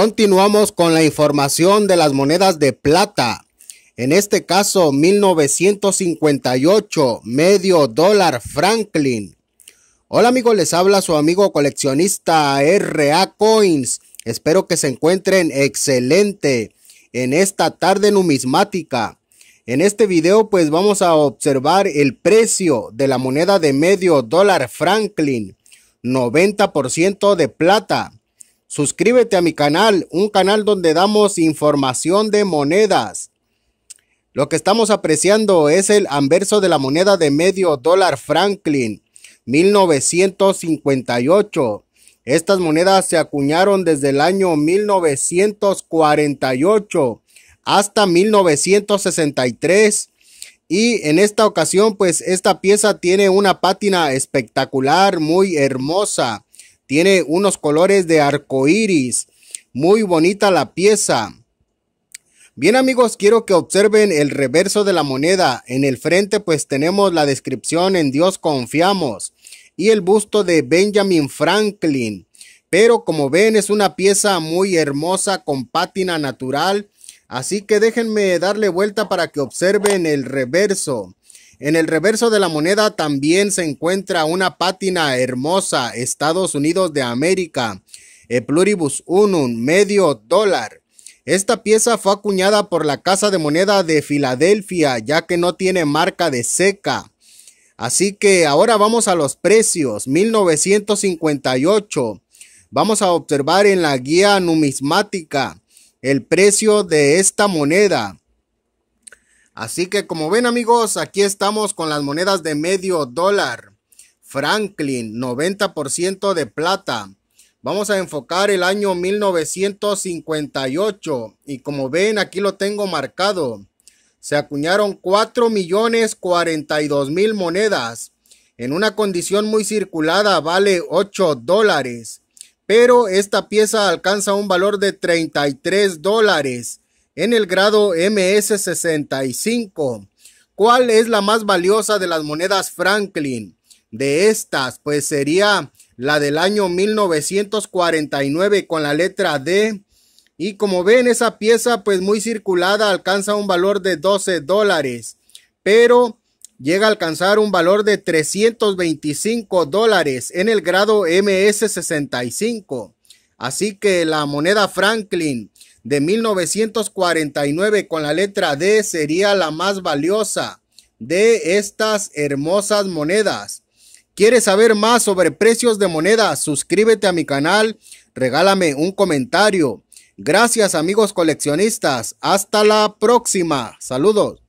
Continuamos con la información de las monedas de plata. En este caso, 1958, medio dólar Franklin. Hola amigos, les habla su amigo coleccionista RA Coins. Espero que se encuentren excelente en esta tarde numismática. En este video pues vamos a observar el precio de la moneda de medio dólar Franklin, 90% de plata, Suscríbete a mi canal, un canal donde damos información de monedas. Lo que estamos apreciando es el anverso de la moneda de medio dólar Franklin, 1958. Estas monedas se acuñaron desde el año 1948 hasta 1963. Y en esta ocasión, pues esta pieza tiene una pátina espectacular, muy hermosa. Tiene unos colores de arco iris. Muy bonita la pieza. Bien amigos, quiero que observen el reverso de la moneda. En el frente pues tenemos la descripción en Dios confiamos y el busto de Benjamin Franklin. Pero como ven es una pieza muy hermosa con pátina natural. Así que déjenme darle vuelta para que observen el reverso. En el reverso de la moneda también se encuentra una pátina hermosa, Estados Unidos de América, e pluribus unum, medio dólar. Esta pieza fue acuñada por la Casa de Moneda de Filadelfia, ya que no tiene marca de seca. Así que ahora vamos a los precios. 1958. Vamos a observar en la guía numismática el precio de esta moneda. Así que como ven amigos, aquí estamos con las monedas de medio dólar. Franklin, 90% de plata. Vamos a enfocar el año 1958 y como ven aquí lo tengo marcado. Se acuñaron 4 millones 42 mil monedas. En una condición muy circulada vale 8 dólares. Pero esta pieza alcanza un valor de 33 dólares en el grado MS65. ¿Cuál es la más valiosa de las monedas Franklin? De estas, pues sería la del año 1949 con la letra D. Y como ven, esa pieza pues muy circulada alcanza un valor de 12 dólares, pero llega a alcanzar un valor de 325 dólares en el grado MS65. Así que la moneda Franklin de 1949 con la letra D sería la más valiosa de estas hermosas monedas. ¿Quieres saber más sobre precios de monedas? Suscríbete a mi canal, regálame un comentario. Gracias amigos coleccionistas, hasta la próxima. Saludos.